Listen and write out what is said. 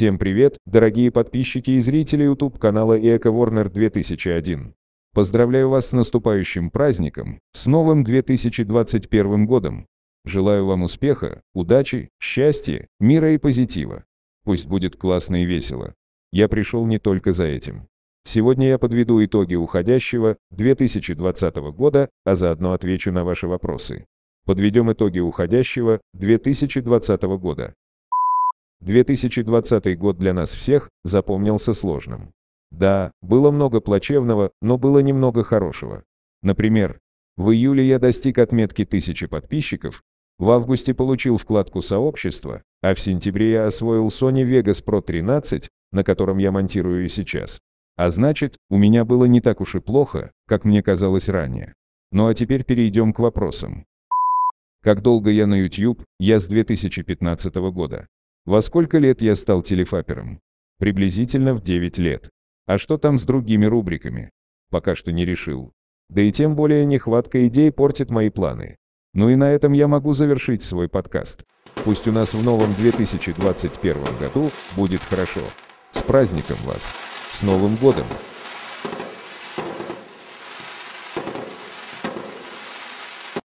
Всем привет, дорогие подписчики и зрители YouTube канала Эко Warner 2001. Поздравляю вас с наступающим праздником, с новым 2021 годом. Желаю вам успеха, удачи, счастья, мира и позитива. Пусть будет классно и весело. Я пришел не только за этим. Сегодня я подведу итоги уходящего 2020 года, а заодно отвечу на ваши вопросы. Подведем итоги уходящего 2020 года. 2020 год для нас всех запомнился сложным. Да, было много плачевного, но было немного хорошего. Например, в июле я достиг отметки тысячи подписчиков, в августе получил вкладку сообщества, а в сентябре я освоил Sony Vegas Pro 13, на котором я монтирую и сейчас. А значит, у меня было не так уж и плохо, как мне казалось ранее. Ну а теперь перейдем к вопросам. Как долго я на YouTube? Я с 2015 года. Во сколько лет я стал телефапером? Приблизительно в 9 лет. А что там с другими рубриками? Пока что не решил. Да и тем более нехватка идей портит мои планы. Ну и на этом я могу завершить свой подкаст. Пусть у нас в новом 2021 году будет хорошо. С праздником вас! С Новым годом!